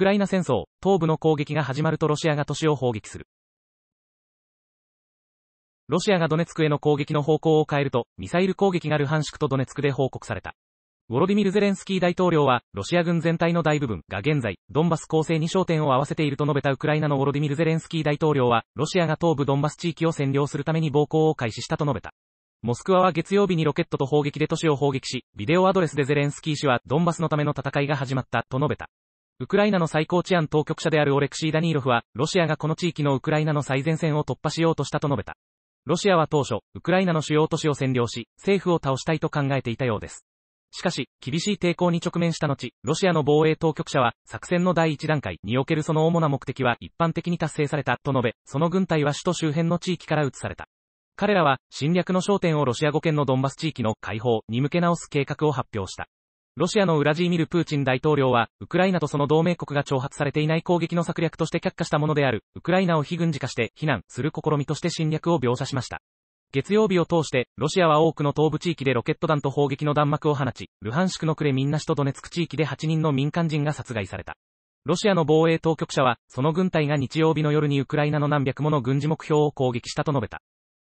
クライナ戦争、東部の攻撃が始まるとロシアが都市を砲撃する。ロシアがドネツクへの攻撃の方向を変えると、ミサイル攻撃がルハンシクとドネツクで報告された。ウォロディミル・ゼレンスキー大統領は、ロシア軍全体の大部分が現在、ドンバス構成に焦点を合わせていると述べたウクライナのウォロディミル・ゼレンスキー大統領は、ロシアが東部ドンバス地域を占領するために暴行を開始したと述べた。モスクワは月曜日にロケットと砲撃で都市を砲撃し、ビデオアドレスでゼレンスキー氏は、ドンバスのための戦いが始まった、と述べた。ウクライナの最高治安当局者であるオレクシー・ダニーロフは、ロシアがこの地域のウクライナの最前線を突破しようとしたと述べた。ロシアは当初、ウクライナの主要都市を占領し、政府を倒したいと考えていたようです。しかし、厳しい抵抗に直面した後、ロシアの防衛当局者は、作戦の第一段階におけるその主な目的は一般的に達成されたと述べ、その軍隊は首都周辺の地域から移された。彼らは、侵略の焦点をロシア語圏のドンバス地域の解放に向け直す計画を発表した。ロシアのウラジーミル・プーチン大統領は、ウクライナとその同盟国が挑発されていない攻撃の策略として却下したものである、ウクライナを非軍事化して非難する試みとして侵略を描写しました。月曜日を通して、ロシアは多くの東部地域でロケット弾と砲撃の弾幕を放ち、ルハンシクのクレミンナ首とドネツク地域で8人の民間人が殺害された。ロシアの防衛当局者は、その軍隊が日曜日の夜にウクライナの何百もの軍事目標を攻撃したと述べた。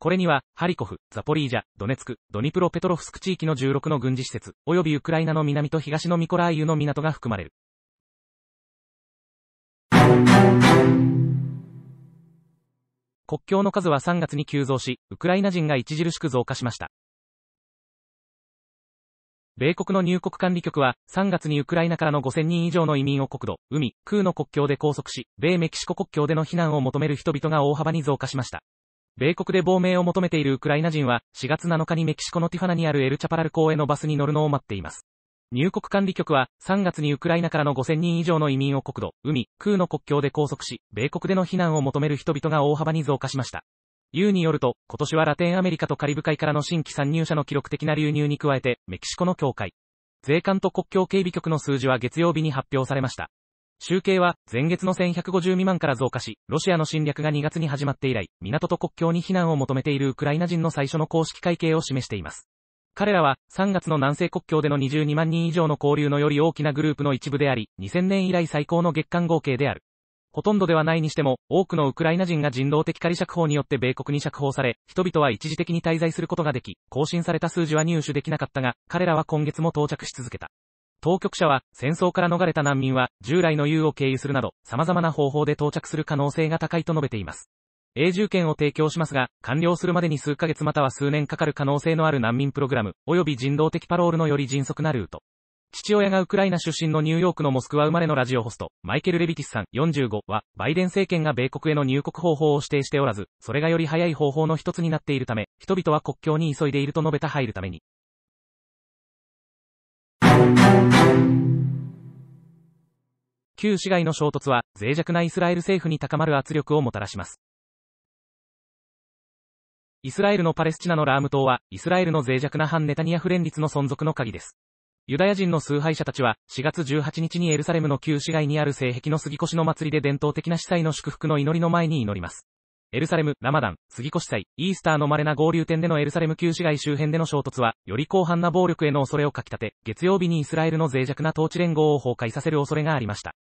これには、ハリコフ、ザポリージャ、ドネツク、ドニプロペトロフスク地域の16の軍事施設、及びウクライナの南と東のミコラーユの港が含まれる。国境の数は3月に急増し、ウクライナ人が著しく増加しました。米国の入国管理局は、3月にウクライナからの5000人以上の移民を国土、海、空の国境で拘束し、米メキシコ国境での避難を求める人々が大幅に増加しました。米国で亡命を求めているウクライナ人は、4月7日にメキシコのティファナにあるエルチャパラル港へのバスに乗るのを待っています。入国管理局は、3月にウクライナからの5000人以上の移民を国土、海、空の国境で拘束し、米国での避難を求める人々が大幅に増加しました。U によると、今年はラテンアメリカとカリブ海からの新規参入者の記録的な流入に加えて、メキシコの境界。税関と国境警備局の数字は月曜日に発表されました。集計は、前月の1150未満から増加し、ロシアの侵略が2月に始まって以来、港と国境に避難を求めているウクライナ人の最初の公式会計を示しています。彼らは、3月の南西国境での22万人以上の交流のより大きなグループの一部であり、2000年以来最高の月間合計である。ほとんどではないにしても、多くのウクライナ人が人道的仮釈放によって米国に釈放され、人々は一時的に滞在することができ、更新された数字は入手できなかったが、彼らは今月も到着し続けた。当局者は、戦争から逃れた難民は、従来の U を経由するなど、様々な方法で到着する可能性が高いと述べています。永住権を提供しますが、完了するまでに数ヶ月または数年かかる可能性のある難民プログラム、及び人道的パロールのより迅速なルート。父親がウクライナ出身のニューヨークのモスクワ生まれのラジオホスト、マイケル・レビティスさん45は、バイデン政権が米国への入国方法を指定しておらず、それがより早い方法の一つになっているため、人々は国境に急いでいると述べた入るために。旧市街の衝突は脆弱なイスラエル政府に高まる圧力をもたらします。イスラエルのパレスチナのラーム島は、イスラエルの脆弱な反ネタニヤフ連立の存続の鍵です。ユダヤ人の崇拝者たちは、4月18日にエルサレムの旧市街にある聖壁の杉越の祭りで伝統的な司祭の祝福の祈りの前に祈ります。エルサレム、ラマダン、杉越祭、イースターの稀な合流点でのエルサレム旧市街周辺での衝突は、より広範な暴力への恐れをかきたて、月曜日にイスラエルの脆弱な統治連合を崩壊させる恐れがありました。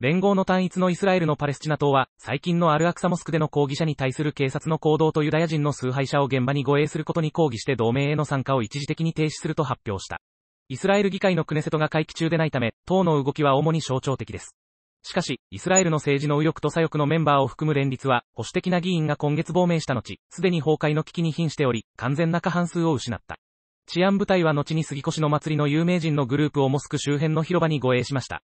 連合の単一のイスラエルのパレスチナ党は、最近のアルアクサモスクでの抗議者に対する警察の行動とユダヤ人の崇拝者を現場に護衛することに抗議して同盟への参加を一時的に停止すると発表した。イスラエル議会のクネセトが会期中でないため、党の動きは主に象徴的です。しかし、イスラエルの政治の右翼と左翼のメンバーを含む連立は、保守的な議員が今月亡命した後、すでに崩壊の危機に瀕しており、完全な過半数を失った。治安部隊は後に杉越の祭りの有名人のグループをモスク周辺の広場に護衛しました。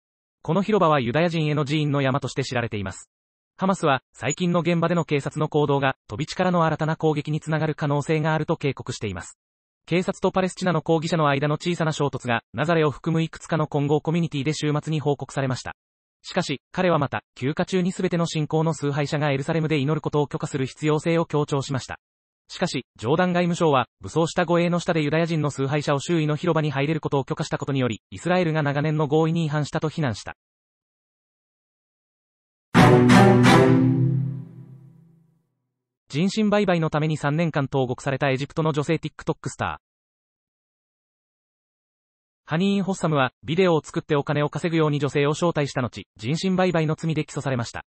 この広場はユダヤ人への寺院の山として知られています。ハマスは、最近の現場での警察の行動が、飛び地からの新たな攻撃につながる可能性があると警告しています。警察とパレスチナの抗議者の間の小さな衝突が、ナザレを含むいくつかの混合コミュニティで週末に報告されました。しかし、彼はまた、休暇中に全ての信仰の崇拝者がエルサレムで祈ることを許可する必要性を強調しました。しかし、ジョーダン外務省は、武装した護衛の下でユダヤ人の崇拝者を周囲の広場に入れることを許可したことにより、イスラエルが長年の合意に違反したと非難した。人身売買のために3年間投獄されたエジプトの女性 TikTok スター。ハニー・ン・ホッサムは、ビデオを作ってお金を稼ぐように女性を招待した後、人身売買の罪で起訴されました。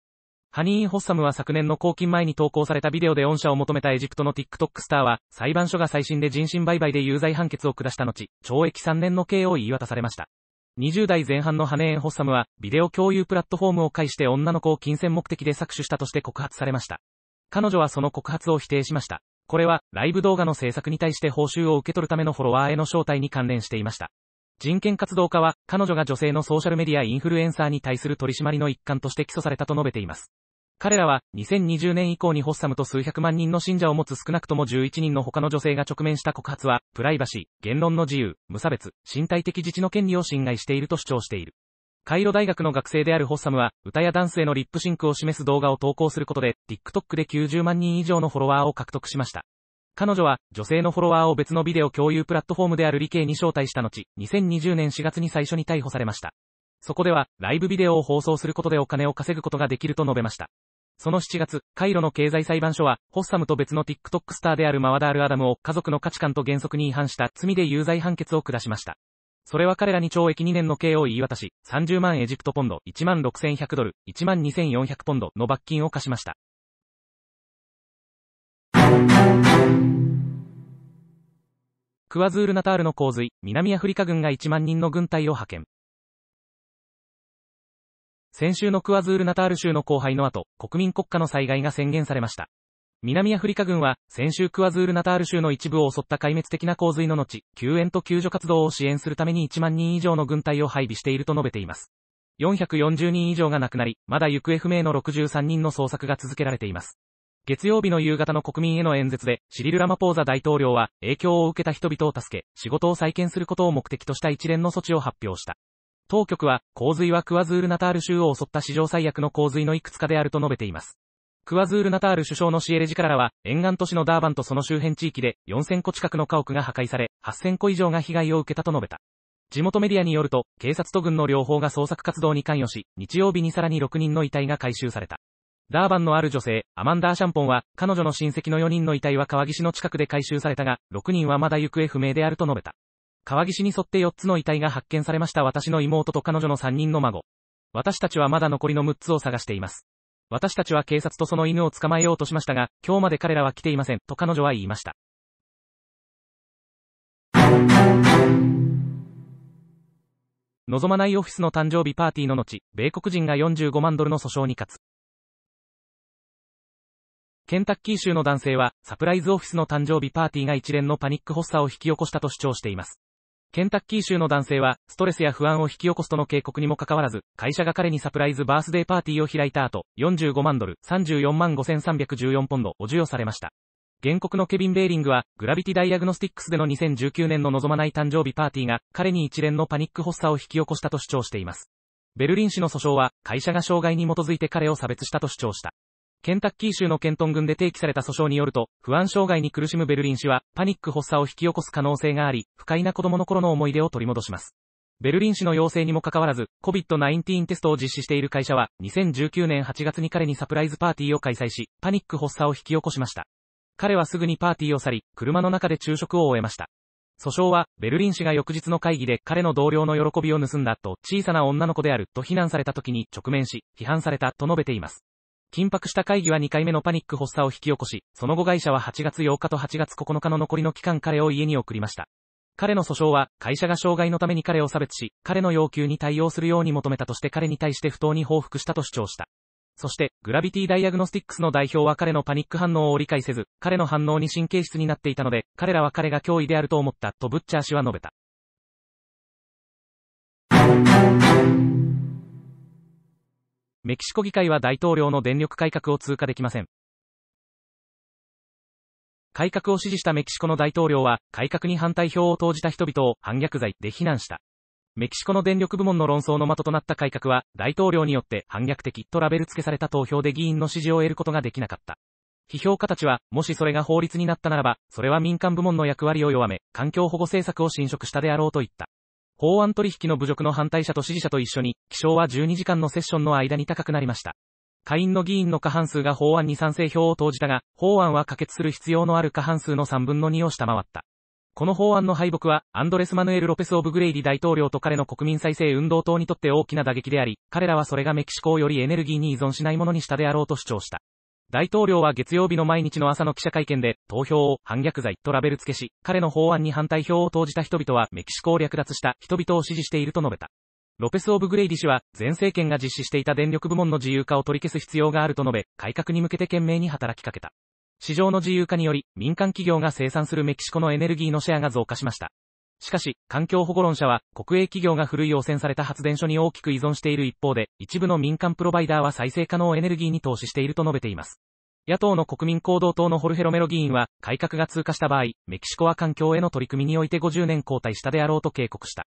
ハニー・イン・ホッサムは昨年の公金前に投稿されたビデオで恩赦を求めたエジプトの TikTok スターは、裁判所が再審で人身売買で有罪判決を下した後、懲役3年の刑を言い渡されました。20代前半のハネーン・ホッサムは、ビデオ共有プラットフォームを介して女の子を金銭目的で搾取したとして告発されました。彼女はその告発を否定しました。これは、ライブ動画の制作に対して報酬を受け取るためのフォロワーへの招待に関連していました。人権活動家は、彼女が女性のソーシャルメディアインフルエンサーに対する取り締まりの一環として起訴されたと述べています。彼らは、2020年以降にホッサムと数百万人の信者を持つ少なくとも11人の他の女性が直面した告発は、プライバシー、言論の自由、無差別、身体的自治の権利を侵害していると主張している。カイロ大学の学生であるホッサムは、歌やダンスへのリップシンクを示す動画を投稿することで、TikTok で90万人以上のフォロワーを獲得しました。彼女は、女性のフォロワーを別のビデオ共有プラットフォームである理系に招待した後、2020年4月に最初に逮捕されました。そこでは、ライブビデオを放送することでお金を稼ぐことができると述べました。その7月、カイロの経済裁判所は、ホッサムと別の TikTok スターであるマワダール・アダムを家族の価値観と原則に違反した罪で有罪判決を下しました。それは彼らに懲役2年の刑を言い渡し、30万エジプトポンド、1万6100ドル、1万2400ポンドの罰金を課しました。クワズールナタールの洪水、南アフリカ軍が1万人の軍隊を派遣。先週のクワズールナタール州の荒廃の後、国民国家の災害が宣言されました。南アフリカ軍は、先週クワズールナタール州の一部を襲った壊滅的な洪水の後、救援と救助活動を支援するために1万人以上の軍隊を配備していると述べています。440人以上が亡くなり、まだ行方不明の63人の捜索が続けられています。月曜日の夕方の国民への演説で、シリル・ラマポーザ大統領は、影響を受けた人々を助け、仕事を再建することを目的とした一連の措置を発表した。当局は、洪水はクワズールナタール州を襲った史上最悪の洪水のいくつかであると述べています。クワズールナタール首相のシエレジカララは、沿岸都市のダーバンとその周辺地域で、4000個近くの家屋が破壊され、8000個以上が被害を受けたと述べた。地元メディアによると、警察と軍の両方が捜索活動に関与し、日曜日にさらに6人の遺体が回収された。ダーバンのある女性、アマンダー・シャンポンは、彼女の親戚の4人の遺体は川岸の近くで回収されたが、6人はまだ行方不明であると述べた。川岸に沿って4つの遺体が発見されました私の妹と彼女の3人の孫。私たちはまだ残りの6つを探しています。私たちは警察とその犬を捕まえようとしましたが、今日まで彼らは来ていません、と彼女は言いました。望まないオフィスの誕生日パーティーの後、米国人が45万ドルの訴訟に勝つ。ケンタッキー州の男性は、サプライズオフィスの誕生日パーティーが一連のパニック発作を引き起こしたと主張しています。ケンタッキー州の男性は、ストレスや不安を引き起こすとの警告にもかかわらず、会社が彼にサプライズバースデーパーティーを開いた後、45万ドル、34万5314ポンドを授与されました。原告のケビン・ベーリングは、グラビティ・ダイアグノスティックスでの2019年の望まない誕生日パーティーが、彼に一連のパニック発作を引き起こしたと主張しています。ベルリン市の訴訟は、会社が障害に基づいて彼を差別したと主張した。ケンタッキー州のケントン郡で提起された訴訟によると、不安障害に苦しむベルリン氏は、パニック発作を引き起こす可能性があり、不快な子供の頃の思い出を取り戻します。ベルリン氏の要請にもかかわらず、COVID-19 テストを実施している会社は、2019年8月に彼にサプライズパーティーを開催し、パニック発作を引き起こしました。彼はすぐにパーティーを去り、車の中で昼食を終えました。訴訟は、ベルリン氏が翌日の会議で彼の同僚の喜びを盗んだと、小さな女の子であると非難された時に直面し、批判されたと述べています。緊迫した会議は2回目のパニック発作を引き起こし、その後会社は8月8日と8月9日の残りの期間彼を家に送りました。彼の訴訟は、会社が障害のために彼を差別し、彼の要求に対応するように求めたとして彼に対して不当に報復したと主張した。そして、グラビティダイアグノスティックスの代表は彼のパニック反応を理解せず、彼の反応に神経質になっていたので、彼らは彼が脅威であると思った、とブッチャー氏は述べた。メキシコ議会は大統領の電力改革を通過できません。改革を支持したメキシコの大統領は、改革に反対票を投じた人々を反逆罪で非難した。メキシコの電力部門の論争の的となった改革は、大統領によって反逆的とラベル付けされた投票で議員の支持を得ることができなかった。批評家たちは、もしそれが法律になったならば、それは民間部門の役割を弱め、環境保護政策を侵食したであろうと言った。法案取引の侮辱の反対者と支持者と一緒に、気象は12時間のセッションの間に高くなりました。下院の議員の過半数が法案に賛成票を投じたが、法案は可決する必要のある過半数の3分の2を下回った。この法案の敗北は、アンドレス・マヌエル・ロペス・オブ・グレイリ大統領と彼の国民再生運動党にとって大きな打撃であり、彼らはそれがメキシコをよりエネルギーに依存しないものにしたであろうと主張した。大統領は月曜日の毎日の朝の記者会見で、投票を反逆罪とラベル付けし、彼の法案に反対票を投じた人々はメキシコを略奪した人々を支持していると述べた。ロペス・オブ・グレイディ氏は、前政権が実施していた電力部門の自由化を取り消す必要があると述べ、改革に向けて懸命に働きかけた。市場の自由化により、民間企業が生産するメキシコのエネルギーのシェアが増加しました。しかし、環境保護論者は、国営企業が古い汚染された発電所に大きく依存している一方で、一部の民間プロバイダーは再生可能エネルギーに投資していると述べています。野党の国民行動党のホルヘロメロ議員は、改革が通過した場合、メキシコは環境への取り組みにおいて50年後退したであろうと警告した。